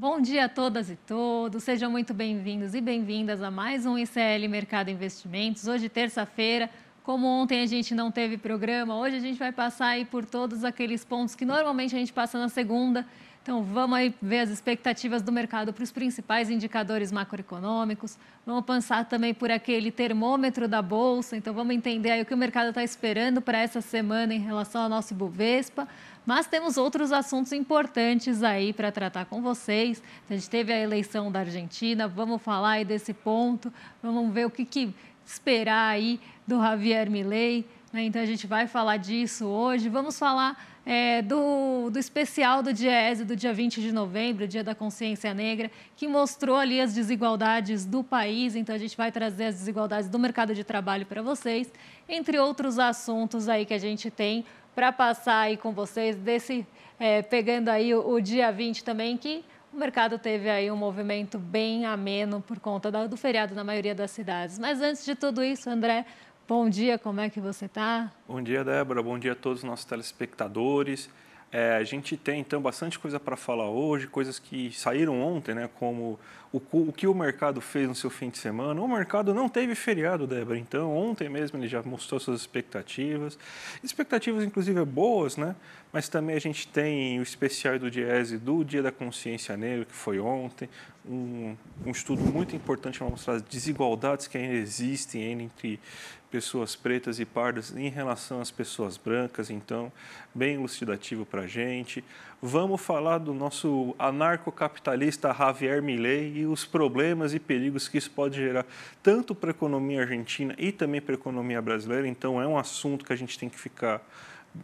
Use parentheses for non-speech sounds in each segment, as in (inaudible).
Bom dia a todas e todos, sejam muito bem-vindos e bem-vindas a mais um ICL Mercado Investimentos. Hoje, terça-feira, como ontem a gente não teve programa, hoje a gente vai passar aí por todos aqueles pontos que normalmente a gente passa na segunda. Então, vamos aí ver as expectativas do mercado para os principais indicadores macroeconômicos. Vamos passar também por aquele termômetro da bolsa. Então, vamos entender aí o que o mercado está esperando para essa semana em relação ao nosso Bovespa. Mas temos outros assuntos importantes aí para tratar com vocês. A gente teve a eleição da Argentina, vamos falar aí desse ponto, vamos ver o que, que esperar aí do Javier Milei. Né? Então a gente vai falar disso hoje. Vamos falar é, do, do especial do Diese do dia 20 de novembro, Dia da Consciência Negra, que mostrou ali as desigualdades do país. Então a gente vai trazer as desigualdades do mercado de trabalho para vocês, entre outros assuntos aí que a gente tem para passar aí com vocês, desse, é, pegando aí o, o, dia 20 também, que o mercado teve aí um movimento bem ameno por conta do feriado na maioria das cidades. Mas antes de tudo isso, André, bom dia, como é que você está? Bom dia, Débora, bom dia a todos os nossos telespectadores. É, a gente tem então bastante coisa para falar hoje, coisas que saíram ontem, né? Como o, o, que o mercado fez no seu fim de semana. O mercado não teve feriado, Débora. Então ontem mesmo ele já mostrou suas expectativas, expectativas inclusive boas, né? Mas também a gente tem o especial do Diese do Dia da Consciência Negra que foi ontem, um, um estudo muito importante para mostrar as desigualdades que ainda existem entre pessoas pretas e pardas em relação às pessoas brancas, então, bem elucidativo para a gente. Vamos falar do nosso anarcocapitalista Javier Milei e os problemas e perigos que isso pode gerar, tanto para a economia argentina e também para a economia brasileira, então é um assunto que a gente tem que ficar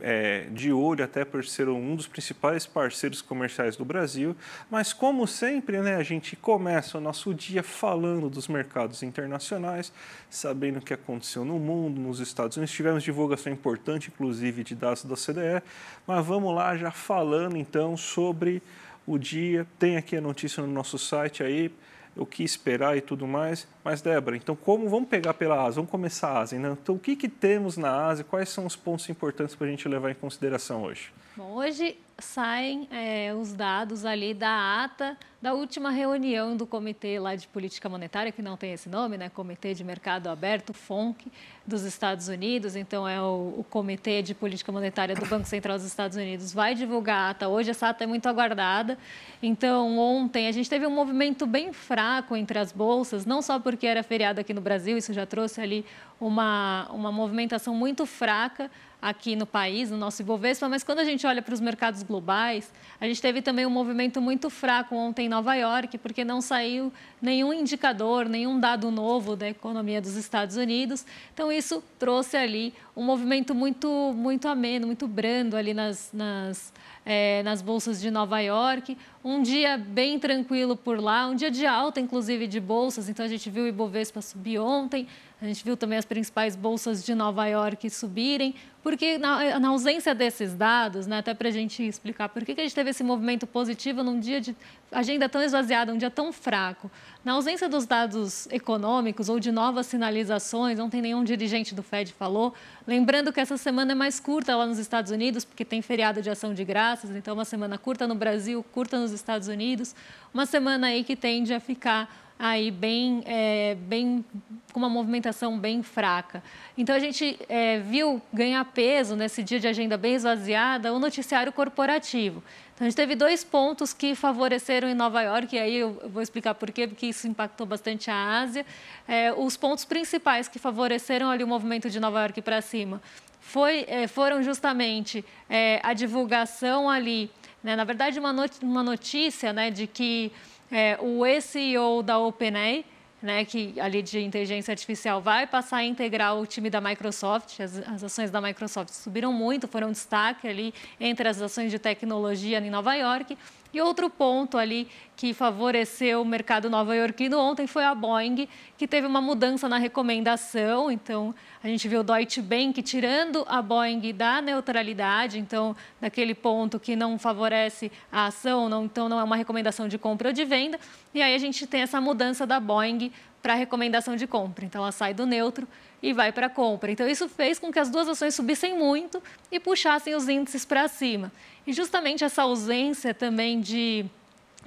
é, de olho até por ser um dos principais parceiros comerciais do Brasil. Mas, como sempre, né, a gente começa o nosso dia falando dos mercados internacionais, sabendo o que aconteceu no mundo, nos Estados Unidos. Tivemos divulgação importante, inclusive, de dados da CDE. Mas vamos lá, já falando então sobre o dia. Tem aqui a notícia no nosso site aí, o que esperar e tudo mais. Mas, Débora, então como vamos pegar pela Ásia? Vamos começar a Ásia. Né? Então, o que, que temos na Ásia? Quais são os pontos importantes para a gente levar em consideração hoje? Bom, hoje saem é, os dados ali da ata da última reunião do Comitê lá de Política Monetária, que não tem esse nome, né? Comitê de Mercado Aberto, FONC, dos Estados Unidos. Então, é o, o Comitê de Política Monetária do Banco Central dos Estados Unidos. Vai divulgar a ata hoje. Essa ata é muito aguardada. Então, ontem a gente teve um movimento bem fraco entre as bolsas, não só porque porque era feriado aqui no Brasil, isso já trouxe ali uma, uma movimentação muito fraca aqui no país, no nosso Ibovespa, mas quando a gente olha para os mercados globais, a gente teve também um movimento muito fraco ontem em Nova York, porque não saiu nenhum indicador, nenhum dado novo da economia dos Estados Unidos. Então, isso trouxe ali um movimento muito, muito ameno, muito brando ali nas, nas, é, nas bolsas de Nova York. Um dia bem tranquilo por lá, um dia de alta, inclusive, de bolsas. Então, a gente viu o Ibovespa subir ontem, a gente viu também as principais bolsas de Nova York subirem. Porque na, eh, na ausência desses dados, né, até para a gente explicar por que, que a gente teve esse movimento positivo num dia de agenda tão esvaziada, um dia tão fraco, na ausência dos dados econômicos ou de novas sinalizações, não tem nenhum dirigente do Fed falou. Lembrando que essa semana é mais curta lá nos Estados Unidos, porque tem feriado de ação de graças, então é uma semana curta no Brasil, curta nos Estados Unidos, uma semana aí que tende a ficar aí bem, é, bem com uma movimentação bem fraca. Então a gente é, viu ganhar peso nesse dia de agenda bem esvaziada o noticiário corporativo. Então a gente teve dois pontos que favoreceram em Nova York, e aí eu vou explicar por quê, porque isso impactou bastante a Ásia. É, os pontos principais que favoreceram ali o movimento de Nova York para cima foi, é, foram justamente é, a divulgação ali, né, na verdade uma, not uma notícia né, de que é, o ceo da OpenAI, né, que ali de inteligência artificial vai passar a integrar o time da Microsoft. As, as, ações da Microsoft subiram muito, foram destaque ali entre as ações de tecnologia em Nova York. E outro ponto ali que favoreceu o mercado nova-iorquino ontem foi a Boeing, que teve uma mudança na recomendação. Então, a gente viu o Deutsche Bank tirando a Boeing da neutralidade, então, daquele ponto que não favorece a ação, não, então não é uma recomendação de compra ou de venda. E aí a gente tem essa mudança da Boeing para a recomendação de compra. Então, ela sai do neutro e vai para a compra. Então, isso fez com que as duas ações subissem muito e puxassem os índices para cima. E justamente essa ausência também de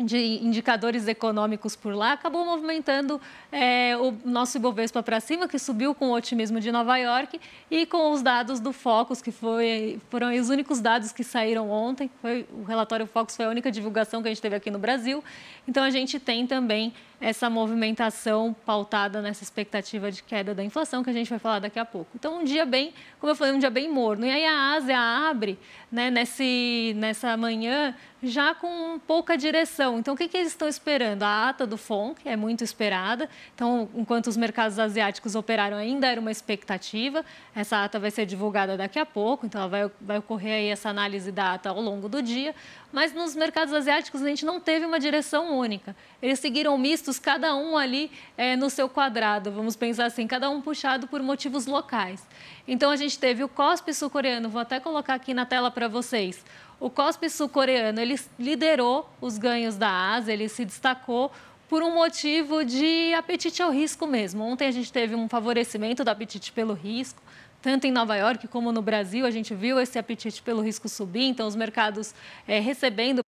de indicadores econômicos por lá, acabou movimentando é, o nosso Ibovespa para cima, que subiu com o otimismo de Nova York e com os dados do Focus, que foi, foram os únicos dados que saíram ontem. Foi, o relatório Focus foi a única divulgação que a gente teve aqui no Brasil. Então, a gente tem também essa movimentação pautada nessa expectativa de queda da inflação, que a gente vai falar daqui a pouco. Então, um dia bem, como eu falei, um dia bem morno. E aí a Ásia abre né, nesse, nessa manhã já com pouca direção. Então, o que, que eles estão esperando? A ata do FONC é muito esperada. Então, enquanto os mercados asiáticos operaram, ainda era uma expectativa. Essa ata vai ser divulgada daqui a pouco, então vai, vai ocorrer aí essa análise da ata ao longo do dia. Mas nos mercados asiáticos a gente não teve uma direção única. Eles seguiram mistos, cada um ali é, no seu quadrado, vamos pensar assim, cada um puxado por motivos locais. Então a gente teve o COSP sul-coreano, vou até colocar aqui na tela para vocês. O COSP sul-coreano, ele liderou os ganhos da Ásia, ele se destacou por um motivo de apetite ao risco mesmo. Ontem a gente teve um favorecimento do apetite pelo risco tanto em Nova York como no Brasil, a gente viu esse apetite pelo risco subir, então os mercados é, recebendo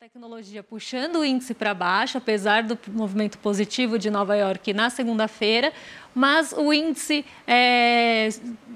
tecnologia puxando o índice para baixo, apesar do movimento positivo de Nova York na segunda-feira, mas o índice é,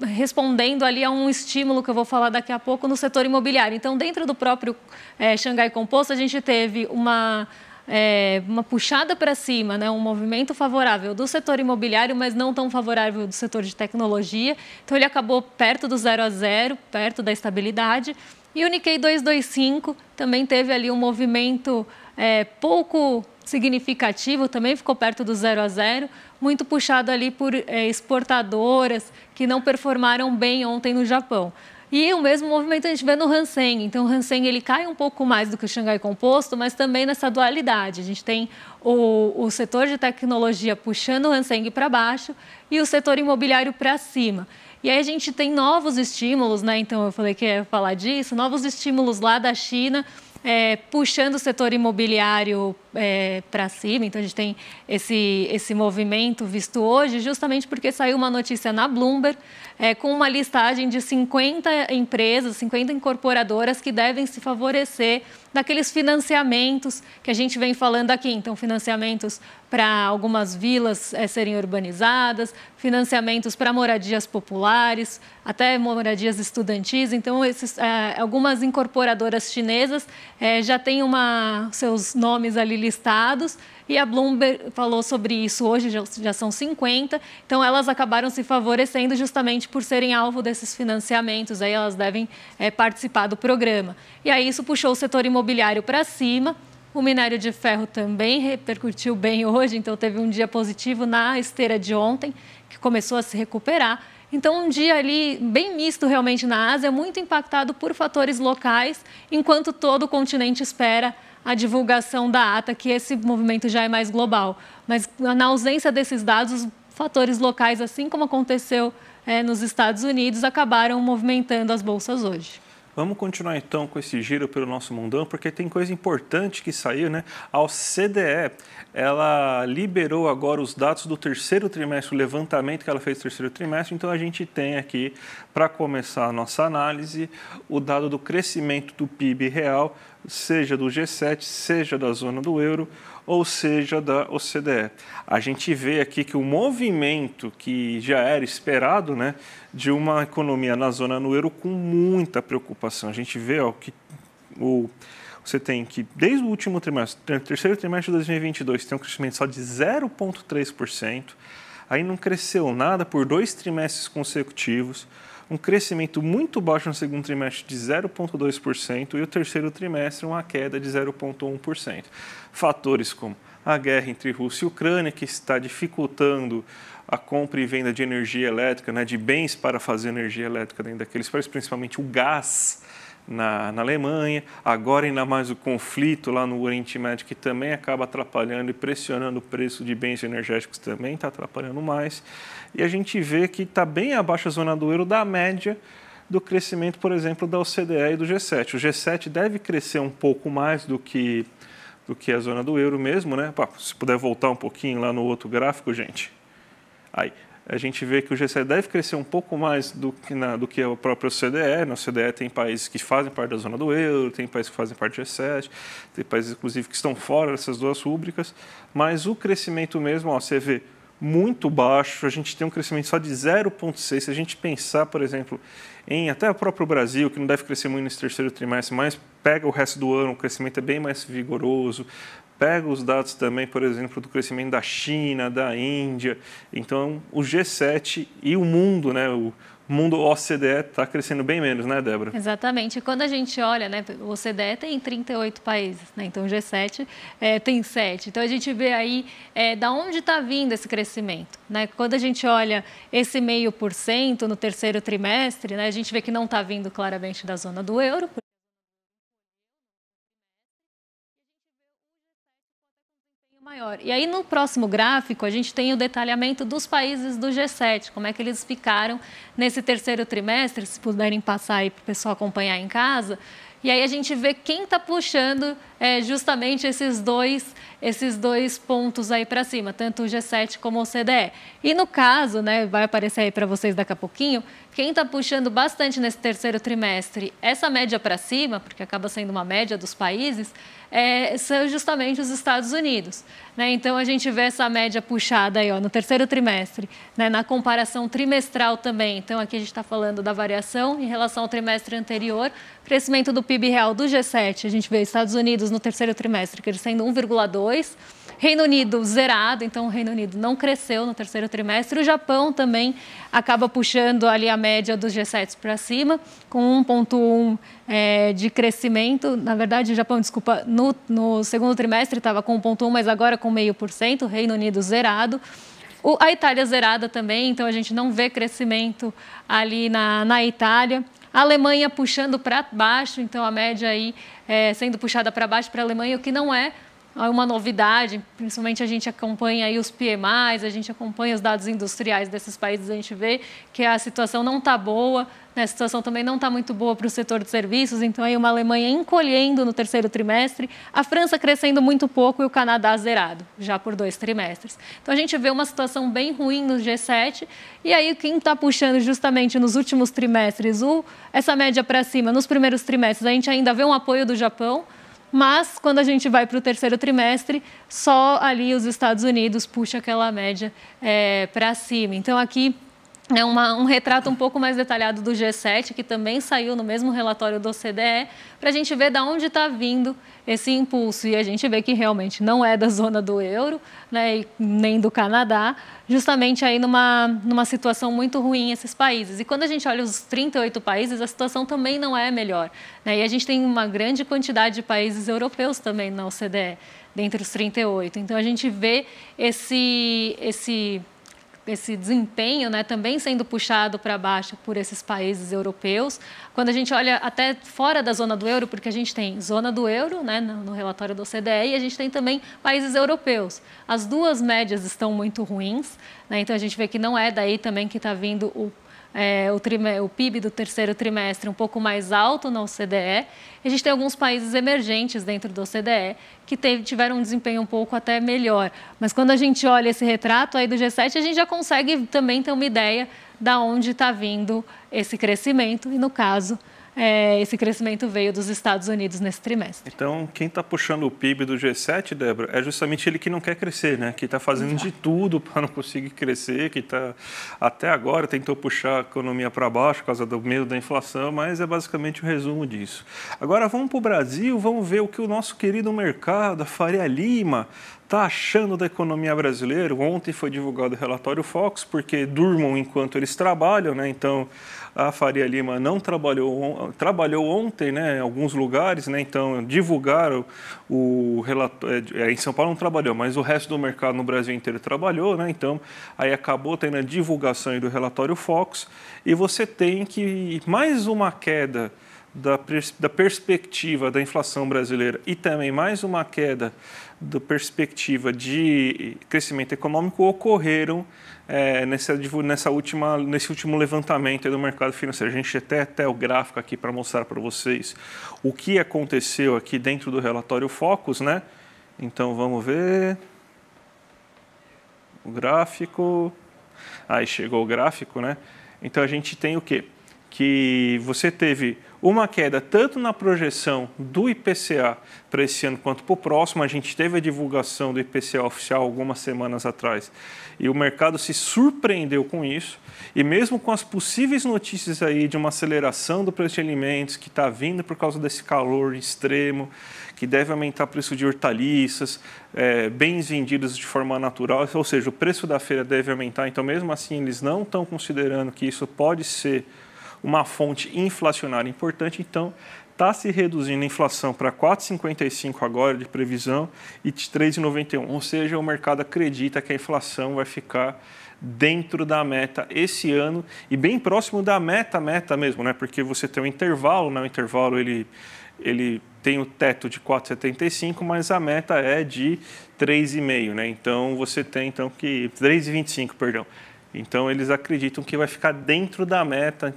respondendo ali a um estímulo que eu vou falar daqui a pouco no setor imobiliário. Então, dentro do próprio é, Xangai Composto, a gente teve uma é, uma puxada para cima, né? um movimento favorável do setor imobiliário, mas não tão favorável do setor de tecnologia. Então, ele acabou perto do zero a zero, perto da estabilidade. E o Nikkei 225 também teve ali um movimento é, pouco significativo, também ficou perto do zero a zero, muito puxado ali por é, exportadoras que não performaram bem ontem no Japão. E o mesmo movimento a gente vê no Hansen. Então, o Hansen ele cai um pouco mais do que o Xangai Composto, mas também nessa dualidade. A gente tem o, o setor de tecnologia puxando o Hansen para baixo e o setor imobiliário para cima. E aí a gente tem novos estímulos, né? Então eu falei que ia falar disso, novos estímulos lá da China, é, puxando o setor imobiliário é, para cima. Então, a gente tem esse, esse movimento visto hoje, justamente porque saiu uma notícia na Bloomberg é, com uma listagem de 50 empresas, 50 incorporadoras que devem se favorecer daqueles financiamentos que a gente vem falando aqui. Então, financiamentos para algumas vilas é, serem urbanizadas, financiamentos para moradias populares, até moradias estudantis. Então, esses, é, algumas incorporadoras chinesas é, já têm uma, seus nomes ali listados e a Bloomberg falou sobre isso hoje, já, já são 50. Então, elas acabaram se favorecendo justamente por serem alvo desses financiamentos, aí elas devem é, participar do programa. E aí, isso puxou o setor imobiliário para cima. O minério de ferro também repercutiu bem hoje, então teve um dia positivo na esteira de ontem, que começou a se recuperar. Então, um dia ali bem misto realmente na Ásia, muito impactado por fatores locais, enquanto todo o continente espera a divulgação da ata, que esse movimento já é mais global. Mas na ausência desses dados, fatores locais, assim como aconteceu é, nos Estados Unidos, acabaram movimentando as bolsas hoje. Vamos continuar então com esse giro pelo nosso mundão, porque tem coisa importante que saiu, né? A OCDE, ela liberou agora os dados do terceiro trimestre, o levantamento que ela fez do terceiro trimestre, então a gente tem aqui, para começar a nossa análise, o dado do crescimento do PIB real seja do G7, seja da zona do euro, ou seja da OCDE. A gente vê aqui que o movimento que já era esperado, né, de uma economia na zona do euro com muita preocupação. A gente vê ó, que o você tem que, desde o último trimestre, eh, terceiro trimestre de 2022, tem um crescimento só de 0,3%, aí não cresceu nada por dois trimestres consecutivos, um crescimento muito baixo no segundo trimestre de 0,2% e o terceiro trimestre uma queda de 0,1%. Fatores como a guerra entre Rússia e Ucrânia, que está dificultando a compra e venda de energia elétrica, né, de bens para fazer energia elétrica dentro daqueles países, principalmente o gás. Na, na, Alemanha, agora ainda mais o conflito lá no Oriente Médio, que também acaba atrapalhando e pressionando o preço de bens energéticos, também está atrapalhando mais e a gente vê que está bem abaixo da zona do euro da média do crescimento, por exemplo, da OCDE e do G7. O G7 deve crescer um pouco mais do que, do que a zona do euro mesmo, né? Pá, se puder voltar um pouquinho lá no outro gráfico, gente. Aí, a gente vê que o G7 deve crescer um pouco mais do que, na, do que a própria OCDE. Na OCDE tem países que fazem parte da zona do euro, tem países que fazem parte do G7, tem países, inclusive, que estão fora dessas duas rúbricas. Mas o crescimento mesmo, ó, você vê muito baixo, a gente tem um crescimento só de 0,6. Se a gente pensar, por exemplo, em até o próprio Brasil, que não deve crescer muito nesse terceiro trimestre, mas pega o resto do ano, o crescimento é bem mais vigoroso. Pega os dados também, por exemplo, do crescimento da China, da Índia. Então, o G7 e o mundo, né, o, mundo OCDE está crescendo bem menos, né, Débora? Exatamente. Quando a gente olha, né, o OCDE tem 38 países, né, então o G7 é, tem 7. Então a gente vê aí é, da onde está vindo esse crescimento. Né? Quando a gente olha esse meio por cento no terceiro trimestre, né, a gente vê que não está vindo claramente da zona do euro, maior. E aí no próximo gráfico a gente tem o detalhamento dos países do G7, como é que eles ficaram nesse terceiro trimestre, se puderem passar aí para o pessoal acompanhar em casa. E aí a gente vê quem está puxando é, justamente esses dois esses dois pontos aí para cima, tanto o G7 como o CDE. E no caso, né, vai aparecer aí para vocês daqui a pouquinho, quem está puxando bastante nesse terceiro trimestre essa média para cima, porque acaba sendo uma média dos países, é, são justamente os Estados Unidos. Né? Então a gente vê essa média puxada aí ó, no terceiro trimestre, né? na comparação trimestral também. Então aqui a gente está falando da variação em relação ao trimestre anterior, crescimento do PIB real do G7, a gente vê Estados Unidos no terceiro trimestre crescendo 1,2 2. Reino Unido zerado, então o Reino Unido não cresceu no terceiro trimestre. O Japão também acaba puxando ali a média dos G7 para cima, com 1,1 é, de crescimento. Na verdade, o Japão, desculpa, no, no segundo trimestre estava com 1,1, mas agora com 0,5%. Reino Unido zerado. O, a Itália zerada também, então a gente não vê crescimento ali na, na Itália. A Alemanha puxando para baixo, então a média aí é, sendo puxada para baixo para a Alemanha, o que não é uma novidade, principalmente a gente acompanha aí os PMIs, a gente acompanha os dados industriais desses países, a gente vê que a situação não está boa, né? a situação também não está muito boa para o setor de serviços, então aí uma Alemanha encolhendo no terceiro trimestre, a França crescendo muito pouco e o Canadá zerado, já por dois trimestres. Então a gente vê uma situação bem ruim no G7, e aí quem está puxando justamente nos últimos trimestres o, essa média para cima, nos primeiros trimestres, a gente ainda vê um apoio do Japão, mas quando a gente vai para o terceiro trimestre, só ali os Estados Unidos puxa aquela média é, para cima. Então aqui é uma, um retrato um pouco mais detalhado do G7, que também saiu no mesmo relatório do OCDE, para a gente ver de onde está vindo esse impulso. E a gente vê que realmente não é da zona do euro, né, nem do Canadá, justamente aí numa, numa situação muito ruim esses países. E quando a gente olha os 38 países, a situação também não é melhor. Né? E a gente tem uma grande quantidade de países europeus também na OCDE, dentre os 38. Então a gente vê esse. esse esse desempenho né, também sendo puxado para baixo por esses países europeus. Quando a gente olha até fora da zona do euro, porque a gente tem zona do euro né, no, relatório do OCDE e a gente tem também países europeus. As duas médias estão muito ruins, né, então a gente vê que não é daí também que está vindo o é, o, o PIB do terceiro trimestre um pouco mais alto na OCDE. A gente tem alguns países emergentes dentro da OCDE que teve, tiveram um desempenho um pouco até melhor. Mas quando a gente olha esse retrato aí do G7, a gente já consegue também ter uma ideia da onde está vindo esse crescimento e, no caso, é, esse crescimento veio dos Estados Unidos nesse trimestre. Então, quem está puxando o PIB do G7, Débora, é justamente ele que não quer crescer, né? que está fazendo Exato. de tudo para não conseguir crescer, que está até agora tentou puxar a economia para baixo por causa do medo da inflação, mas é basicamente o resumo disso. Agora vamos para o Brasil, vamos ver o que o nosso querido mercado, a Faria Lima, está achando da economia brasileira? Ontem foi divulgado o relatório Fox, porque durmam enquanto eles trabalham, né? Então, a Faria Lima não trabalhou, trabalhou ontem né, em alguns lugares, né, então divulgaram o relatório. É, é, em São Paulo não trabalhou, mas o resto do mercado no Brasil inteiro trabalhou, né, então aí acabou tendo a divulgação do relatório Fox e você tem que mais uma queda da, pers da perspectiva da inflação brasileira e também mais uma queda da perspectiva de crescimento econômico ocorreram é, nessa, nessa última, nesse último levantamento do mercado financeiro. A gente até até o gráfico aqui para mostrar para vocês o que aconteceu aqui dentro do relatório Focus, né? Então vamos ver o gráfico. Aí chegou o gráfico, né? Então a gente tem o quê? Que você teve uma queda tanto na projeção do IPCA para esse ano quanto para o próximo. A gente teve a divulgação do IPCA oficial algumas semanas atrás e o mercado se surpreendeu com isso. E mesmo com as possíveis notícias aí de uma aceleração do preço de alimentos que está vindo por causa desse calor extremo, que deve aumentar o preço de hortaliças, é, bens vendidos de forma natural, ou seja, o preço da feira deve aumentar. Então, mesmo assim, eles não estão considerando que isso pode ser uma fonte inflacionária importante, então está se reduzindo a inflação para 4,55 agora de previsão e de 3,91, ou seja, o mercado acredita que a inflação vai ficar dentro da meta esse ano e bem próximo da meta meta mesmo, né? Porque você tem um intervalo, né? O intervalo ele ele tem o teto de 4,75, mas a meta é de 3,5, né? Então você tem então que 3,25, perdão. Então, eles acreditam que vai ficar dentro da meta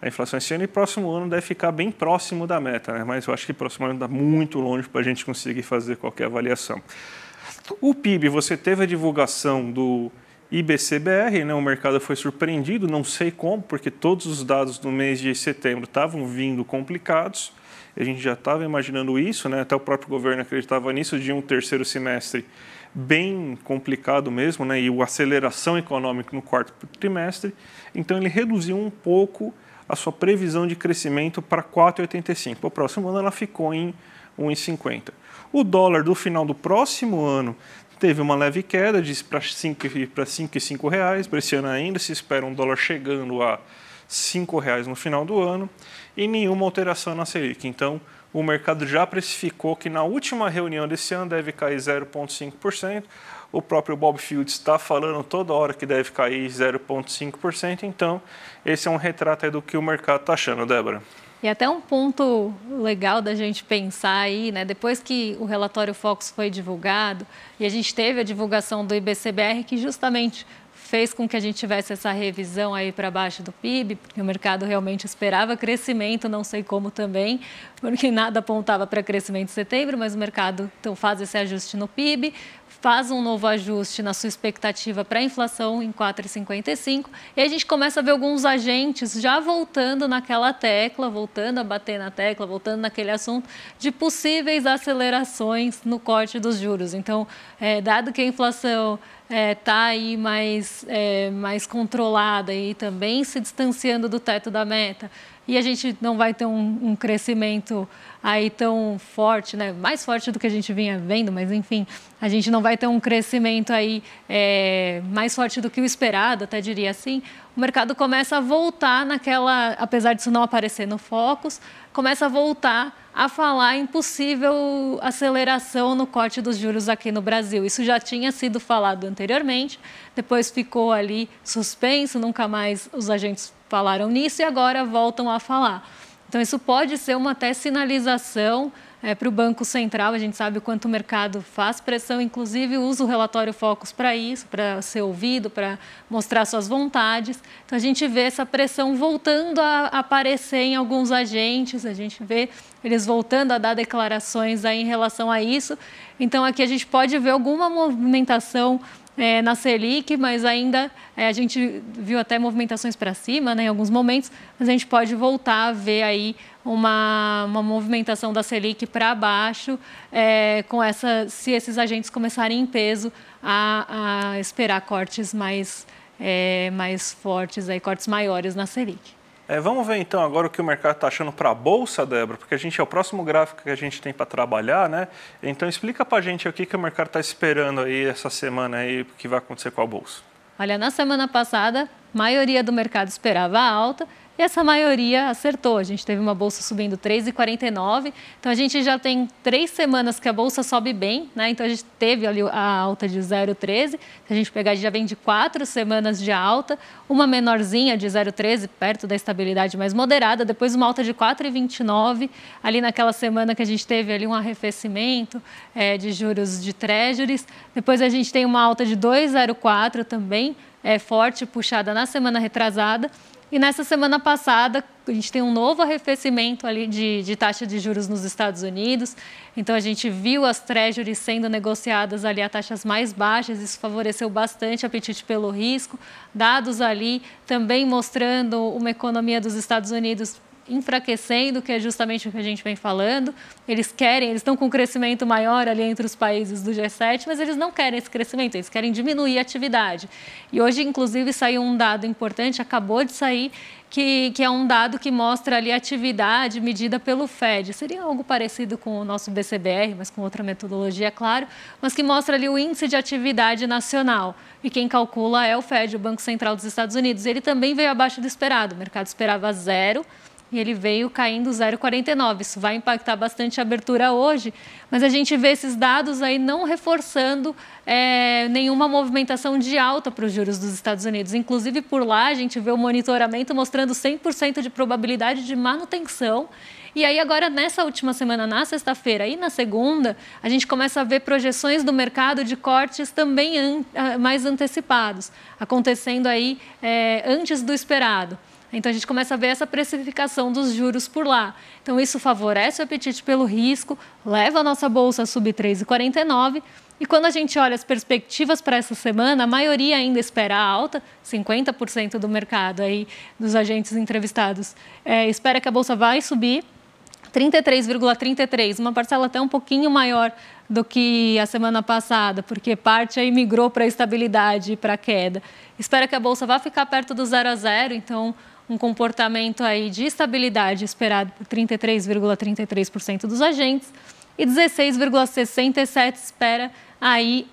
a inflação esse ano e próximo ano deve ficar bem próximo da meta, né? mas eu acho que próximo ano está muito longe para a gente conseguir fazer qualquer avaliação. O PIB, você teve a divulgação do IBCBR, né? o mercado foi surpreendido, não sei como, porque todos os dados do mês de setembro estavam vindo complicados, a gente já estava imaginando isso, né? até o próprio governo acreditava nisso, de um terceiro semestre bem complicado mesmo, né? e a aceleração econômica no quarto trimestre, então ele reduziu um pouco a sua previsão de crescimento para 4,85. O próximo ano ela ficou em 1,50. O dólar do final do próximo ano teve uma leve queda de para 5,5 para 5,5 reais. Para esse ano ainda se espera um dólar chegando a 5 reais no final do ano e nenhuma alteração na Selic. Então, o mercado já precificou que na última reunião desse ano deve cair 0,5%. O próprio Bob Fields está falando toda hora que deve cair 0,5%. Então, esse é um retrato do que o mercado está achando, Débora. E até um ponto legal da gente pensar aí, né? Depois que o relatório Fox foi divulgado e a gente teve a divulgação do IBCBR, que justamente fez com que a gente tivesse essa revisão aí para baixo do PIB, porque o mercado realmente esperava crescimento, não sei como também, porque nada apontava para crescimento em setembro, mas o mercado então faz esse ajuste no PIB, faz um novo ajuste na sua expectativa para a inflação em 4,55 e a gente começa a ver alguns agentes já voltando naquela tecla, voltando a bater na tecla, voltando naquele assunto de possíveis acelerações no corte dos juros. Então, é, dado que a inflação está é, tá aí mais, é, mais controlada e também se distanciando do teto da meta, e a gente não vai ter um, um, crescimento aí tão forte, né? mais forte do que a gente vinha vendo, mas enfim, a gente não vai ter um crescimento aí é, mais forte do que o esperado, até diria assim. O mercado começa a voltar naquela, apesar disso não aparecer no Focus, começa a voltar a falar em possível aceleração no corte dos juros aqui no Brasil. Isso já tinha sido falado anteriormente, depois ficou ali suspenso, nunca mais os agentes falaram nisso e agora voltam a falar. Então, isso pode ser uma até sinalização é, para o Banco Central. A gente sabe o quanto o mercado faz pressão, inclusive usa o relatório Focus para isso, para ser ouvido, para mostrar suas vontades. Então, a gente vê essa pressão voltando a aparecer em alguns agentes, a gente vê eles voltando a dar declarações aí em relação a isso. Então, aqui a gente pode ver alguma movimentação é, na Selic, mas ainda é, a gente viu até movimentações para cima né, em alguns momentos, mas a gente pode voltar a ver aí uma, uma movimentação da Selic para baixo é, com essa, se esses agentes começarem em peso a, a esperar cortes mais, é, mais fortes, aí, cortes maiores na Selic. É, vamos ver então agora o que o mercado está achando para a Bolsa, Débora, porque a gente é o próximo gráfico que a gente tem para trabalhar, né? Então explica para a gente o que, que o mercado está esperando aí essa semana aí, o que vai acontecer com a Bolsa. Olha, na semana passada, a maioria do mercado esperava alta, e essa maioria acertou. A gente teve uma bolsa subindo 3,49. Então a gente já tem três semanas que a bolsa sobe bem, né? Então a gente teve ali a alta de 0,13. Se a gente pegar, a gente já vem de quatro semanas de alta, uma menorzinha de 0,13, perto da estabilidade mais moderada, depois uma alta de 4,29, ali naquela semana que a gente teve ali um arrefecimento é, de juros de treasuries. Depois a gente tem uma alta de 2,04 também, é forte, puxada na semana retrasada. E nessa semana passada, a gente tem um novo arrefecimento ali de, de, taxa de juros nos Estados Unidos. Então, a gente viu as treasuries sendo negociadas ali a taxas mais baixas. Isso favoreceu bastante o apetite pelo risco. Dados ali também mostrando uma economia dos Estados Unidos enfraquecendo, que é justamente o que a gente vem falando. Eles querem, eles estão com um crescimento maior ali entre os países do G7, mas eles não querem esse crescimento, eles querem diminuir a atividade. E hoje, inclusive, saiu um dado importante, acabou de sair, que, que, é um dado que mostra ali a atividade medida pelo FED. Seria algo parecido com o nosso BCBR, mas com outra metodologia, é claro, mas que mostra ali o índice de atividade nacional. E quem calcula é o FED, o Banco Central dos Estados Unidos. Ele também veio abaixo do esperado. O mercado esperava zero, e ele veio caindo 0,49. Isso vai impactar bastante a abertura hoje, mas a gente vê esses dados aí não reforçando é, nenhuma movimentação de alta para os juros dos Estados Unidos. Inclusive, por lá, a gente vê o monitoramento mostrando 100% de probabilidade de manutenção. E aí, agora, nessa última semana, na sexta-feira e na segunda, a gente começa a ver projeções do mercado de cortes também an ah, mais antecipados, acontecendo aí é, antes do esperado. Então a gente começa a ver essa precificação dos juros por lá. Então isso favorece o apetite pelo risco, leva a nossa bolsa a subir 3,49. E quando a gente olha as perspectivas para essa semana, a maioria ainda espera alta, 50% do mercado aí dos agentes entrevistados é, espera que a bolsa vai subir 33,33, uma parcela até um pouquinho maior do que a semana passada, porque parte aí migrou para estabilidade e para queda. Espera que a bolsa vá ficar perto do zero a zero, então um comportamento aí de estabilidade esperado por 33,33% ,33 dos agentes e 16,67 espera aí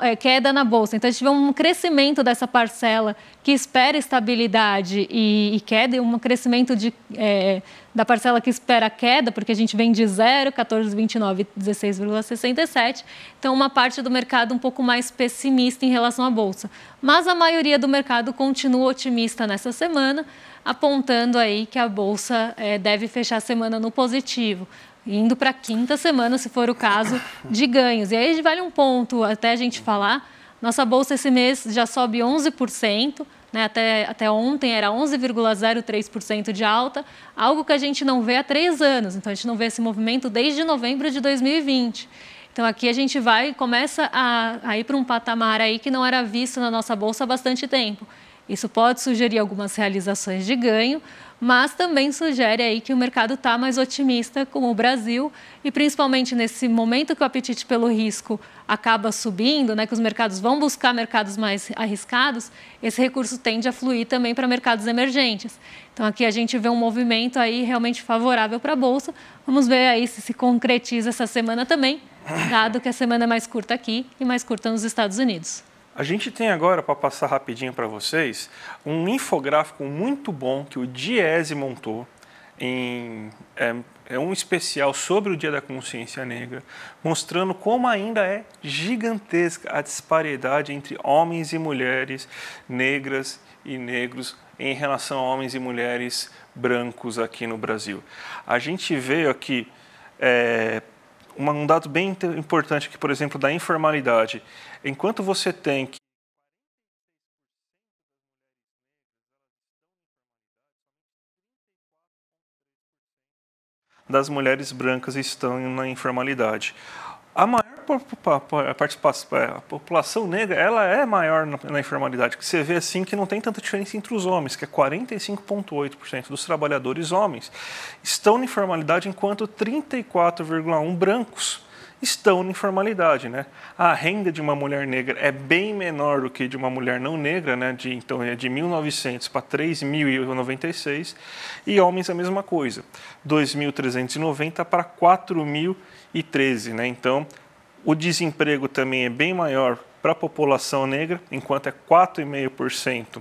é, queda na bolsa. Então, a gente vê um crescimento dessa parcela que espera estabilidade e, e queda, e um crescimento de, é, da parcela que espera queda, porque a gente vem de 0, 14,29, 16,67. Então, uma parte do mercado um pouco mais pessimista em relação à bolsa. Mas a maioria do mercado continua otimista nessa semana, apontando aí que a bolsa é, deve fechar a semana no positivo indo para a quinta semana, se for o caso, de ganhos. E aí vale um ponto até a gente falar. Nossa bolsa esse mês já sobe 11%. Né, até, até ontem era 11,03% de alta, algo que a gente não vê há três anos. Então, a gente não vê esse movimento desde novembro de 2020. Então, aqui a gente vai começa a, a ir para um patamar aí que não era visto na nossa bolsa há bastante tempo. Isso pode sugerir algumas realizações de ganho, mas também sugere aí que o mercado está mais otimista com o Brasil e principalmente nesse momento que o apetite pelo risco acaba subindo, né, que os mercados vão buscar mercados mais arriscados, esse recurso tende a fluir também para mercados emergentes. Então aqui a gente vê um movimento aí realmente favorável para a bolsa. Vamos ver aí se se concretiza essa semana também, dado que a semana é mais curta aqui e mais curta nos Estados Unidos. A gente tem agora, para passar rapidinho para vocês, um infográfico muito bom que o Diese montou. Em, é, é um especial sobre o Dia da Consciência Negra, mostrando como ainda é gigantesca a disparidade entre homens e mulheres negras e negros em relação a homens e mulheres brancos aqui no Brasil. A gente vê aqui é, um dado bem importante que, por exemplo, da informalidade. Enquanto você tem que das mulheres brancas estão na informalidade. A maior é, a população negra ela é maior na informalidade, que você vê assim que não tem tanta diferença entre os homens, que é 45,8% dos trabalhadores homens estão na informalidade, enquanto 34,1% brancos estão na informalidade, né? A renda de uma mulher negra é bem menor do que de uma mulher não negra, né? De, então é de 1.900 para 3.096 e homens a mesma coisa, 2.390 para 4.013, né? Então o desemprego também é bem maior para a população negra, enquanto é 4,5%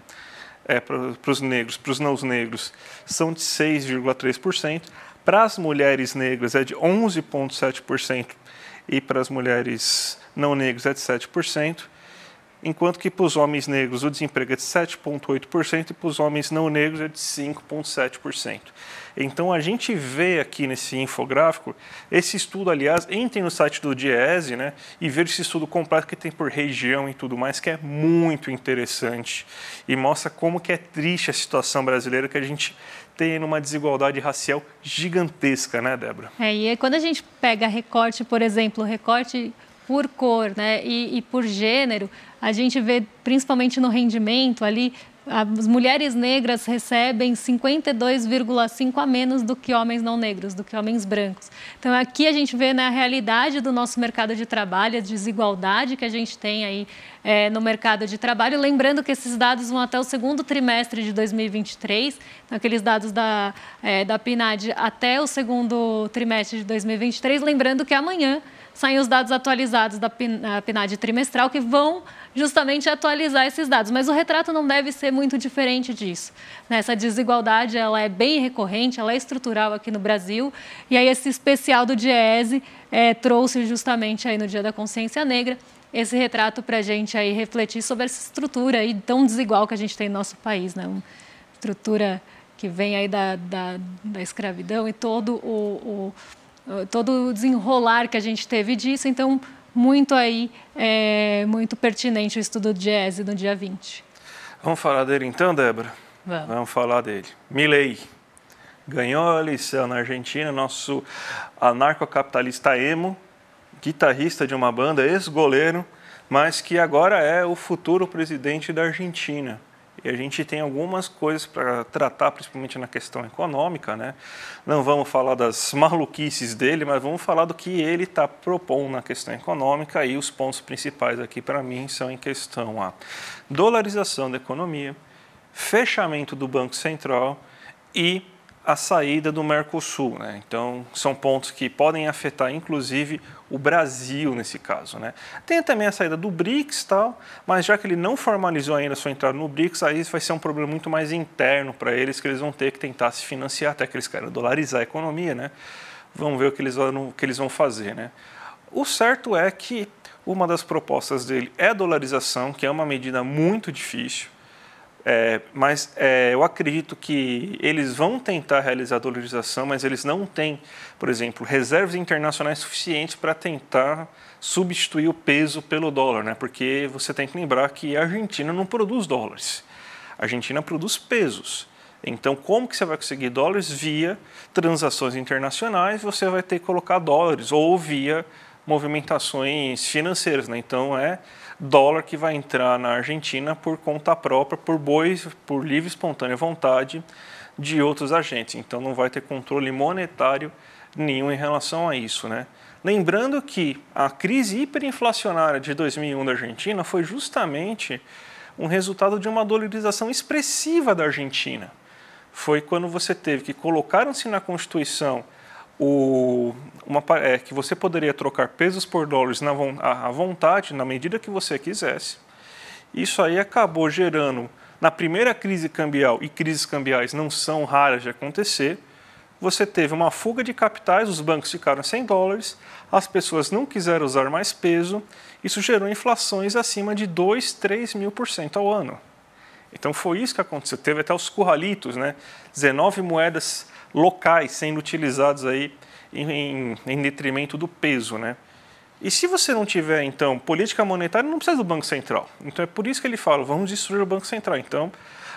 é, para os negros, para os não negros, são de 6,3%. Para as mulheres negras é de 11,7% e para as mulheres não negras é de 7%, enquanto que para os homens negros o desemprego é de 7,8% e para os homens não negros é de 5,7%. Então a gente vê aqui nesse infográfico, esse estudo, aliás, entrem no site do Diese, né, e ver esse estudo completo que tem por região e tudo mais, que é muito interessante e mostra como que é triste a situação brasileira que a gente tem numa desigualdade racial gigantesca, né, Débora? É, e quando a gente pega recorte, por exemplo, recorte por cor né, e, e por gênero, a gente vê principalmente no rendimento ali as mulheres negras recebem 52,5 a menos do que homens não negros, do que homens brancos. Então aqui a gente vê na né, realidade do nosso mercado de trabalho, a desigualdade que a gente tem aí é, no mercado de trabalho. Lembrando que esses dados vão até o segundo trimestre de 2023, então, aqueles dados da, é, da PNAD até o segundo trimestre de 2023. Lembrando que amanhã saem os dados atualizados da PNAD trimestral, que vão justamente atualizar esses dados. Mas o retrato não deve ser muito diferente disso. Né? Essa desigualdade ela é bem recorrente, ela é estrutural aqui no Brasil. E aí esse especial do diese é, trouxe justamente aí no Dia da Consciência Negra esse retrato para a gente aí refletir sobre essa estrutura aí tão desigual que a gente tem no nosso país, né? Uma estrutura que vem aí da, da, da escravidão e todo o, o todo o desenrolar que a gente teve disso. Então, muito aí, é, muito pertinente o estudo de Eze no dia 20. Vamos falar dele então, Débora? Vamos. Vamos falar dele. Milley ganhou a eleição na Argentina, nosso anarcocapitalista emo, guitarrista de uma banda, ex-goleiro, mas que agora é o futuro presidente da Argentina. E a gente tem algumas coisas para tratar, principalmente na questão econômica. Né? Não vamos falar das maluquices dele, mas vamos falar do que ele está propondo na questão econômica. E os pontos principais aqui para mim são em questão a dolarização da economia, fechamento do Banco Central e a saída do Mercosul. Né? Então, são pontos que podem afetar, inclusive, o Brasil nesse caso. Né? Tem também a saída do BRICS, tal, mas já que ele não formalizou ainda sua entrada no BRICS, aí vai ser um problema muito mais interno para eles, que eles vão ter que tentar se financiar, até que eles querem dolarizar a economia. Né? Vamos ver o que eles vão, que eles vão fazer. Né? O certo é que uma das propostas dele é dolarização, que é uma medida muito difícil é, mas é, eu acredito que eles vão tentar realizar a dolarização, mas eles não têm, por exemplo, reservas internacionais suficientes para tentar substituir o peso pelo dólar, né? porque você tem que lembrar que a Argentina não produz dólares, a Argentina produz pesos. Então, como que você vai conseguir dólares? Via transações internacionais, você vai ter que colocar dólares, ou via movimentações financeiras. Né? Então, é dólar que vai entrar na Argentina por conta própria, por bois, por livre espontânea vontade de outros agentes. Então não vai ter controle monetário nenhum em relação a isso, né? Lembrando que a crise hiperinflacionária de 2001 da Argentina foi justamente um resultado de uma dolarização expressiva da Argentina. Foi quando você teve que colocar se na Constituição o, uma, é, que você poderia trocar pesos por dólares na, à vontade, na medida que você quisesse. Isso aí acabou gerando, na primeira crise cambial, e crises cambiais não são raras de acontecer, você teve uma fuga de capitais, os bancos ficaram sem dólares, as pessoas não quiseram usar mais peso, isso gerou inflações acima de 2, 3 mil por cento ao ano. Então foi isso que aconteceu. Teve até os curralitos, né? 19 moedas locais sendo utilizados aí em, em detrimento do peso, né? E se você não tiver, então, política monetária, não precisa do Banco Central. Então é por isso que ele fala, vamos destruir o Banco Central. Então,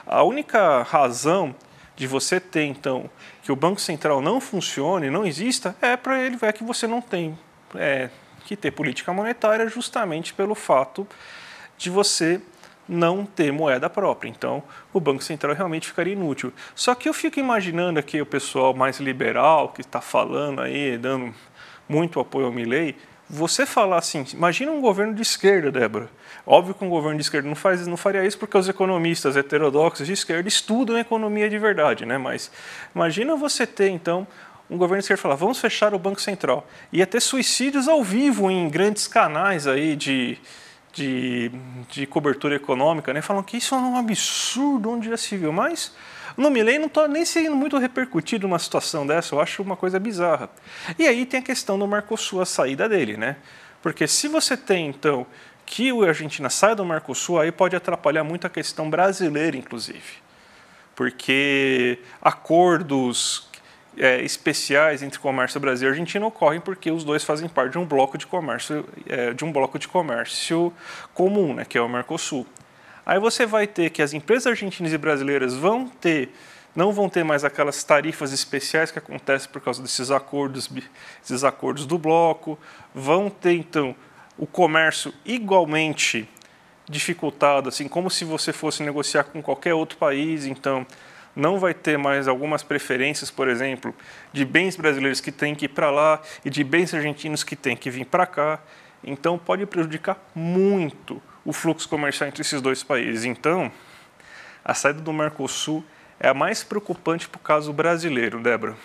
a única razão de você ter, então, que o Banco Central não funcione, não exista, é para ele ver que você não tem é, que ter política monetária justamente pelo fato de você não ter moeda própria. Então, o Banco Central realmente ficaria inútil. Só que eu fico imaginando aqui o pessoal mais liberal que está falando aí, dando muito apoio ao Milley, você falar assim, imagina um governo de esquerda, Débora. Óbvio que um governo de esquerda não, faz, não faria isso porque os economistas heterodoxos de esquerda estudam economia de verdade, né? Mas imagina você ter, então, um governo de esquerda falar, vamos fechar o Banco Central. Ia ter suicídios ao vivo em grandes canais aí de, de, de cobertura econômica, né, falam que isso é um absurdo onde já se viu, mas no Milley não está nem sendo muito repercutido uma situação dessa, eu acho uma coisa bizarra. E aí tem a questão do Mercosul, a saída dele, né? Porque se você tem, então, que a Argentina saia do Mercosul, aí pode atrapalhar muito a questão brasileira, inclusive. Porque acordos é, especiais entre comércio Brasil e Argentina ocorrem porque os dois fazem parte de um bloco de comércio é, de um bloco de comércio comum, né, que é o Mercosul. Aí você vai ter que as empresas argentinas e brasileiras vão ter não vão ter mais aquelas tarifas especiais que acontecem por causa desses acordos, esses acordos do bloco, vão ter então o comércio igualmente dificultado, assim como se você fosse negociar com qualquer outro país, então não vai ter mais algumas preferências, por exemplo, de bens brasileiros que têm que ir para lá e de bens argentinos que têm que vir para cá. Então, pode prejudicar muito o fluxo comercial entre esses dois países. Então, a saída do Mercosul é a mais preocupante para o caso brasileiro, Débora.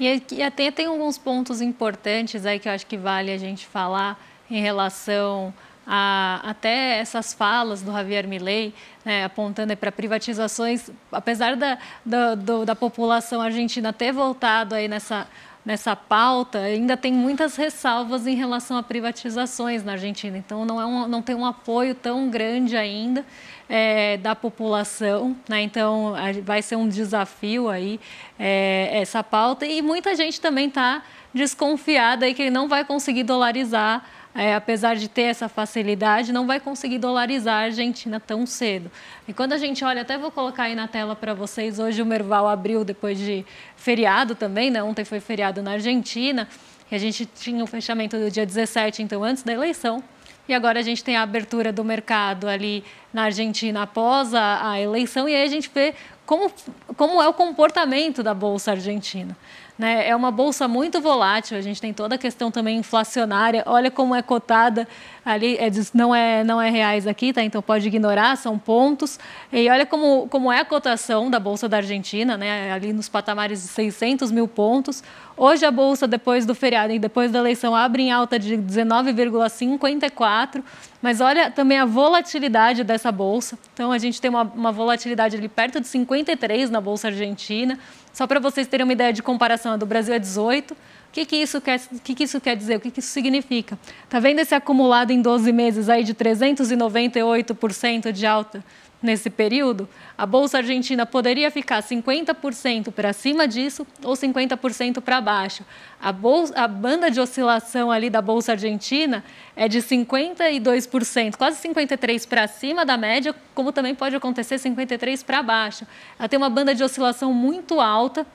E, até tem alguns pontos importantes aí que eu acho que vale a gente falar em relação a, até essas falas do Javier Milei, né, apontando para privatizações, apesar da, da, do, da população argentina ter voltado aí nessa nessa pauta, ainda tem muitas ressalvas em relação a privatizações na Argentina. Então, não, é um, não tem um apoio tão grande ainda é, da população. Né? Então, vai ser um desafio aí é, essa pauta. E muita gente também está desconfiada aí que ele não vai conseguir dolarizar é, apesar de ter essa facilidade, não vai conseguir dolarizar a Argentina tão cedo. E quando a gente olha, até vou colocar aí na tela para vocês, hoje o Merval abriu depois de feriado também, né? Ontem foi feriado na Argentina, e a gente tinha o fechamento do dia 17, então antes da eleição. E agora a gente tem a abertura do mercado ali na Argentina após a, a eleição, e aí a gente vê como, como é o comportamento da Bolsa Argentina. Né? É uma bolsa muito volátil, a gente tem toda a questão também inflacionária. Olha como é cotada ali, é, não, é, não é reais aqui, tá? então pode ignorar, são pontos. E olha como, como é a cotação da Bolsa da Argentina, né? ali nos patamares de 600 mil pontos. Hoje a Bolsa, depois do feriado e depois da eleição, abre em alta de 19,54, mas olha também a volatilidade dessa Bolsa. Então a gente tem uma, uma volatilidade ali perto de 53 na Bolsa Argentina, só para vocês terem uma ideia de comparação, a do Brasil é 18. O que, que, isso, quer, o que, que isso quer dizer? O que, que isso significa? Está vendo esse acumulado em 12 meses aí de 398% de alta? Nesse período, a Bolsa Argentina poderia ficar 50% para cima disso ou 50% para baixo. A, bolsa, a, banda de oscilação ali da Bolsa Argentina é de 52%, quase 53% para cima da média, como também pode acontecer 53% para baixo. Ela tem uma banda de oscilação muito alta,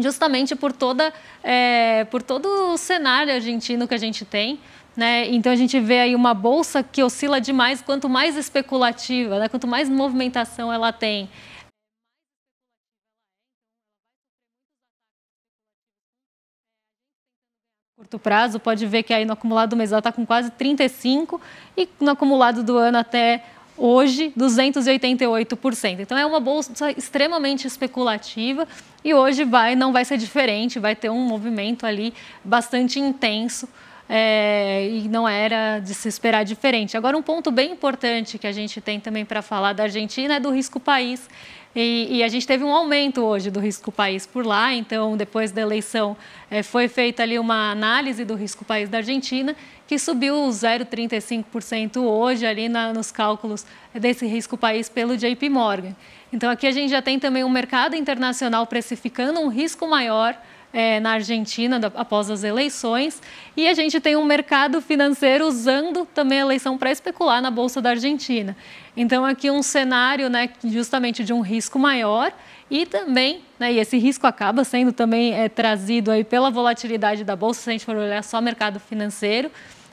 justamente por, toda, é, por todo o cenário argentino que a gente tem. Né? Então a gente vê aí uma bolsa que oscila demais, quanto mais especulativa, né? quanto mais movimentação ela tem. curto prazo, pode ver que aí no acumulado do mês ela está com quase 35 e no acumulado do ano até hoje 288%. Então é uma bolsa extremamente especulativa e hoje vai não vai ser diferente, vai ter um movimento ali bastante intenso é, e não era de se esperar diferente. Agora, um ponto bem importante que a gente tem também para falar da Argentina é do risco país. E, e, a gente teve um aumento hoje do risco país por lá, então, depois da eleição, é, foi feita ali uma análise do risco país da Argentina, que subiu 0,35% hoje ali na, nos cálculos desse risco país pelo JP Morgan. Então, aqui a gente já tem também o um mercado internacional precificando um risco maior é, na Argentina da, após as eleições. E a gente tem um mercado financeiro usando também a eleição para especular na Bolsa da Argentina. Então, aqui um cenário né, justamente de um risco maior e também, né, e esse risco acaba sendo também é, trazido aí pela volatilidade da Bolsa, se a gente for olhar só mercado financeiro.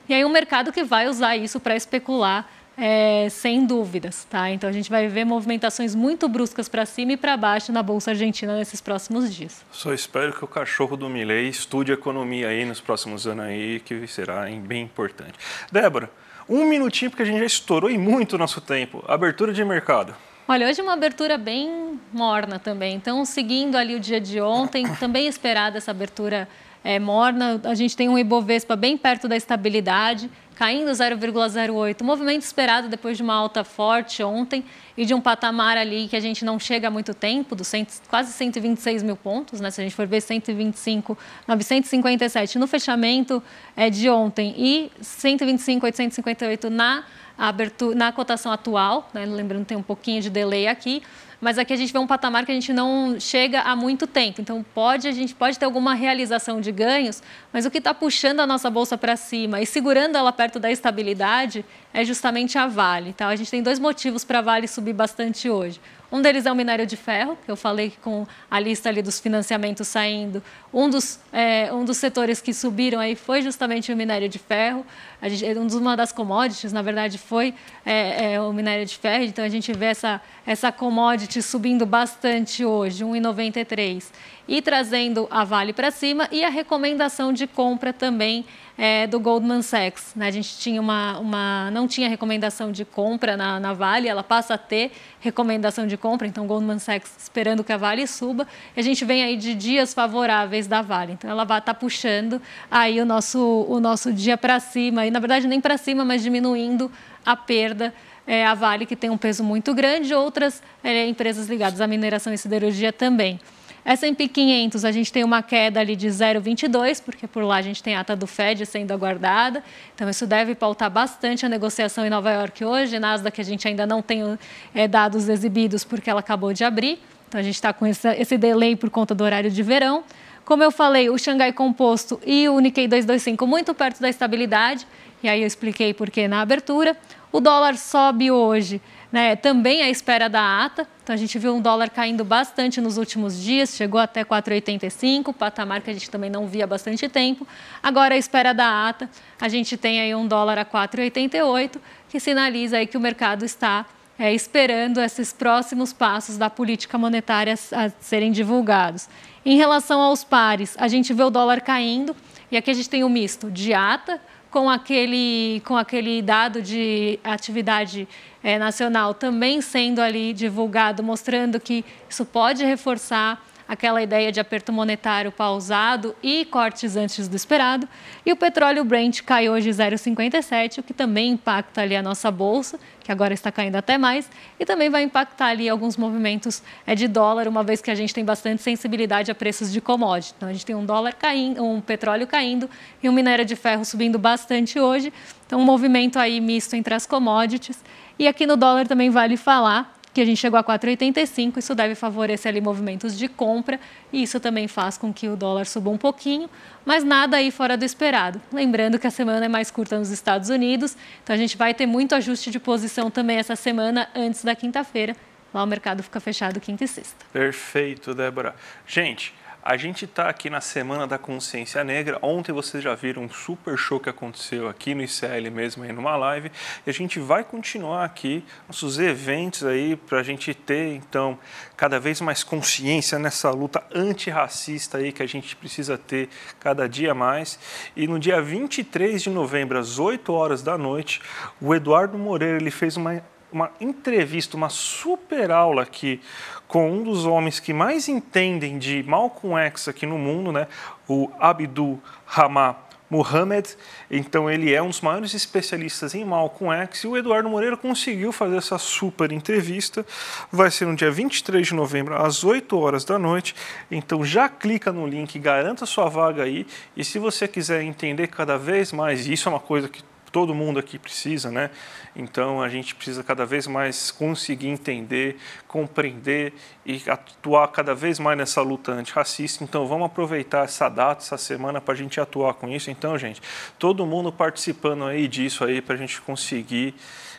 E aí um mercado que vai usar isso para especular é, sem dúvidas, tá? Então a gente vai ver movimentações muito bruscas para cima e para baixo na Bolsa Argentina nesses próximos dias. Só espero que o cachorro do Milley estude economia aí nos próximos anos aí, que será bem importante. Débora, um minutinho, porque a gente já estourou e muito o nosso tempo. Abertura de mercado. Olha, hoje é uma abertura bem morna também. Então, seguindo ali o dia de ontem, (coughs) também esperada essa abertura é, morna. A gente tem um Ibovespa bem perto da estabilidade caindo 0,08. Movimento esperado depois de uma alta forte ontem e de um patamar ali que a gente não chega há muito tempo, dos quase 126 mil pontos, né? se a gente for ver 125, 957 no fechamento é, de ontem e 125, 858 na, abertura, na cotação atual, né? lembrando que tem um pouquinho de delay aqui, mas aqui a gente vê um patamar que a gente não chega há muito tempo. Então pode a gente pode ter alguma realização de ganhos, mas o que está puxando a nossa bolsa para cima e segurando ela perto perto da estabilidade é justamente a Vale. Tá? A gente tem dois motivos para a Vale subir bastante hoje. Um deles é o minério de ferro, que eu falei com a lista ali dos financiamentos saindo, um dos, é, um dos setores que subiram aí foi justamente o minério de ferro. A gente, uma das commodities, na verdade, foi é, é, o minério de ferro. Então, a gente vê essa, essa commodity subindo bastante hoje, 1,93 e trazendo a Vale para cima e a recomendação de compra também é, do Goldman Sachs. Né? A gente tinha uma, uma, não tinha recomendação de compra na, na Vale, ela passa a ter recomendação de compra compra, então Goldman Sachs esperando que a Vale suba, e a gente vem aí de dias favoráveis da Vale. Então ela vai estar tá puxando aí o nosso, o nosso dia para cima, e na verdade nem para cima, mas diminuindo a perda é, a Vale, que tem um peso muito grande, outras é, empresas ligadas à mineração e siderurgia também. S&P 500, a gente tem uma queda ali de 0,22, porque por lá a gente tem a ata do Fed sendo aguardada. Então, isso deve pautar bastante a negociação em Nova York hoje. Nasdaq, a gente ainda não tem é, dados exibidos, porque ela acabou de abrir. Então, a gente está com esse, esse delay por conta do horário de verão. Como eu falei, o Xangai Composto e o Nikkei 225 muito perto da estabilidade. E aí eu expliquei por que na abertura. O dólar sobe hoje, né, também à espera da ata. Então a gente viu um dólar caindo bastante nos últimos dias, chegou até 4,85, patamar que a gente também não via há bastante tempo. Agora à espera da ata, a gente tem aí um dólar a 4,88, que sinaliza aí que o mercado está é, esperando esses próximos passos da política monetária a serem divulgados. Em relação aos pares, a gente vê o dólar caindo e aqui a gente tem o um misto de ata com aquele, com aquele dado de atividade é, nacional também sendo ali divulgado, mostrando que isso pode reforçar aquela ideia de aperto monetário pausado e cortes antes do esperado. E o petróleo Brent caiu hoje 0,57, o que também impacta ali a nossa bolsa, que agora está caindo até mais, e também vai impactar ali alguns movimentos é, de dólar, uma vez que a gente tem bastante sensibilidade a preços de commodity. Então a gente tem um dólar caindo, um petróleo caindo e um minério de ferro subindo bastante hoje. Então um movimento aí misto entre as commodities. E aqui no dólar também vale falar que a gente chegou a 4,85, isso deve favorecer ali movimentos de compra e isso também faz com que o dólar suba um pouquinho, mas nada aí fora do esperado. Lembrando que a semana é mais curta nos Estados Unidos, então a gente vai ter muito ajuste de posição também essa semana antes da quinta-feira. Lá o mercado fica fechado quinta e sexta. Perfeito, Débora. Gente, a gente está aqui na Semana da Consciência Negra. Ontem vocês já viram um super show que aconteceu aqui no ICL mesmo, aí numa live. E a gente vai continuar aqui nossos eventos aí para a gente ter, então, cada vez mais consciência nessa luta antirracista aí que a gente precisa ter cada dia mais. E no dia 23 de novembro, às 8 horas da noite, o Eduardo Moreira ele fez uma uma entrevista, uma super aula aqui com um dos homens que mais entendem de Malcolm X aqui no mundo, né? o Abdul hamad Mohamed. Então, ele é um dos maiores especialistas em Malcolm X e o Eduardo Moreira conseguiu fazer essa super entrevista. Vai ser no dia 23 de novembro, às 8 horas da noite. Então, já clica no link, garanta sua vaga aí. E se você quiser entender cada vez mais, isso é uma coisa que todo mundo aqui precisa, né? Então a gente precisa cada vez mais conseguir entender, compreender e atuar cada vez mais nessa luta antirracista. Então vamos aproveitar essa data, essa semana para a gente atuar com isso. Então, gente, todo mundo participando aí disso aí para a gente conseguir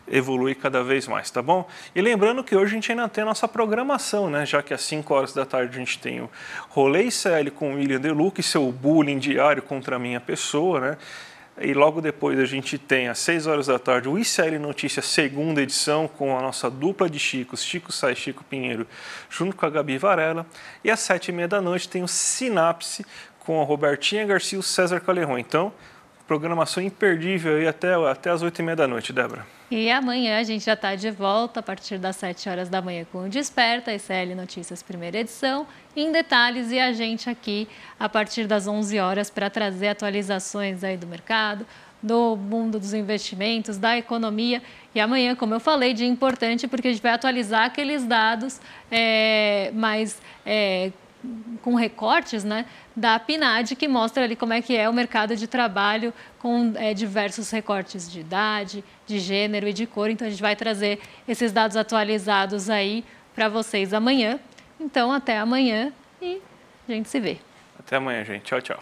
evoluir cada vez mais, tá bom? E lembrando que hoje a gente ainda tem a nossa programação, né? Já que às 5 horas da tarde a gente tem o Rolê CL com o William Deluca e seu bullying diário contra a minha pessoa, né? E logo depois a gente tem, às 6 horas da tarde, o ICL Notícias, segunda edição, com a nossa dupla de Chicos, Chico Sai Chico Pinheiro, junto com a Gabi Varela. E às 7 e meia da noite tem o Sinapse, com a Robertinha Garcia e o César Calerron. Então, programação imperdível aí até, até as 8 e meia da noite, Débora. E amanhã a gente já está de volta a partir das 7 horas da manhã com o Desperta, SL Notícias Primeira Edição, em detalhes e a gente aqui a partir das 11 horas para trazer atualizações aí do mercado, do mundo dos investimentos, da economia. E amanhã, como eu falei, de importante, porque a gente vai atualizar aqueles dados é, eh, mais é, eh, com recortes né, da PNAD, que mostra ali como é que é o mercado de trabalho com é, diversos recortes de idade, de gênero e de cor. Então, a gente vai trazer esses dados atualizados aí para vocês amanhã. Então, até amanhã e a gente se vê. Até amanhã, gente. Tchau, tchau.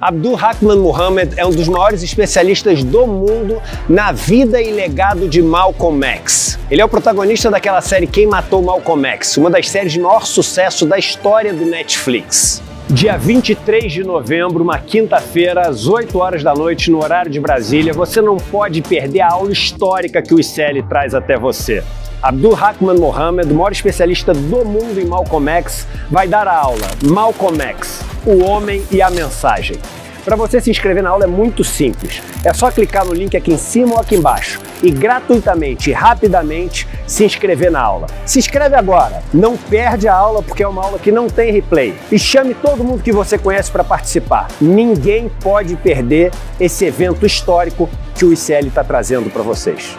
Abdul Hakman Muhammad é um dos maiores especialistas do mundo na vida e legado de Malcolm X. Ele é o protagonista daquela série Quem Matou Malcolm X, uma das séries de maior sucesso da história do Netflix. Dia 23 de novembro, uma quinta-feira, às 8 horas da noite, no horário de Brasília, você não pode perder a aula histórica que o ICL traz até você. Abdul Hakman Mohamed, o maior especialista do mundo em Malcolm X, vai dar a aula Malcolm X, o homem e a mensagem. Para você se inscrever na aula é muito simples. É só clicar no link aqui em cima ou aqui embaixo e gratuitamente e rapidamente se inscrever na aula. Se inscreve agora, não perde a aula porque é uma aula que não tem replay. E chame todo mundo que você conhece para participar. Ninguém pode perder esse evento histórico que o ICL está trazendo para vocês.